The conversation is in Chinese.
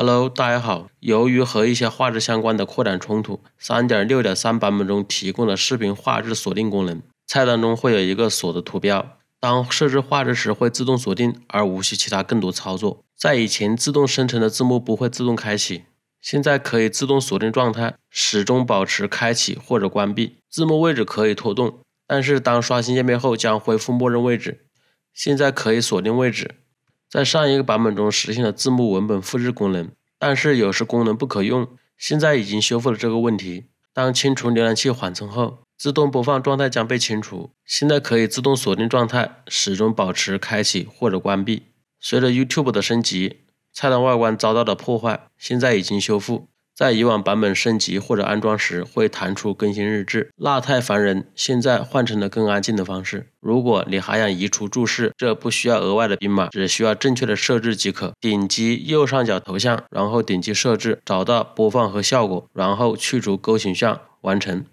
Hello，大家好。由于和一些画质相关的扩展冲突，3.6.3版本中提供了视频画质锁定功能，菜单中会有一个锁的图标。当设置画质时会自动锁定，而无需其他更多操作。在以前自动生成的字幕不会自动开启，现在可以自动锁定状态，始终保持开启或者关闭。字幕位置可以拖动，但是当刷新页面后将恢复默认位置。现在可以锁定位置。在上一个版本中实现了字幕文本复制功能，但是有时功能不可用。现在已经修复了这个问题。当清除浏览器缓存后，自动播放状态将被清除。现在可以自动锁定状态，始终保持开启或者关闭。随着 YouTube 的升级，菜单外观遭到了破坏，现在已经修复。在以往版本升级或者安装时，会弹出更新日志，那太烦人。现在换成了更安静的方式。如果你还想移除注释，这不需要额外的编码，只需要正确的设置即可。点击右上角头像，然后点击设置，找到播放和效果，然后去除勾选项，完成。